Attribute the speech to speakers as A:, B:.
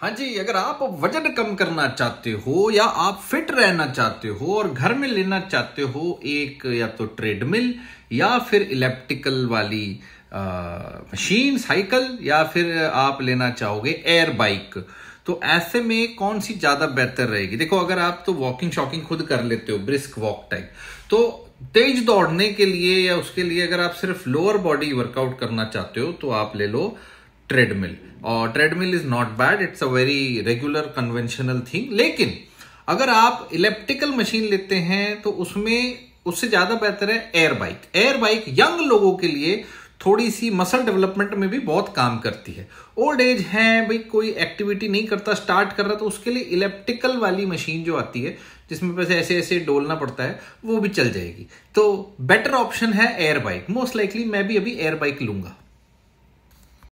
A: हाँ जी अगर आप वजन कम करना चाहते हो या आप फिट रहना चाहते हो और घर में लेना चाहते हो एक या तो ट्रेडमिल या फिर इलेक्ट्रिकल वाली मशीन साइकिल या फिर आप लेना चाहोगे एयर बाइक तो ऐसे में कौन सी ज्यादा बेहतर रहेगी देखो अगर आप तो वॉकिंग शॉकिंग खुद कर लेते हो ब्रिस्क वॉक टाइप तो तेज दौड़ने के लिए या उसके लिए अगर आप सिर्फ लोअर बॉडी वर्कआउट करना चाहते हो तो आप ले लो ट्रेडमिल और treadmill is not bad it's a very regular conventional thing लेकिन अगर आप इलेक्ट्रिकल मशीन लेते हैं तो उसमें उससे ज्यादा बेहतर है air bike air bike young लोगों के लिए थोड़ी सी मसल डेवलपमेंट में भी बहुत काम करती है ओल्ड एज है भाई कोई एक्टिविटी नहीं करता स्टार्ट कर रहा तो उसके लिए इलेक्ट्रिकल वाली मशीन जो आती है जिसमें पैसे ऐसे ऐसे डोलना पड़ता है वो भी चल जाएगी तो बेटर ऑप्शन है एयर बाइक मोस्ट लाइकली मैं भी अभी एयर बाइक लूंगा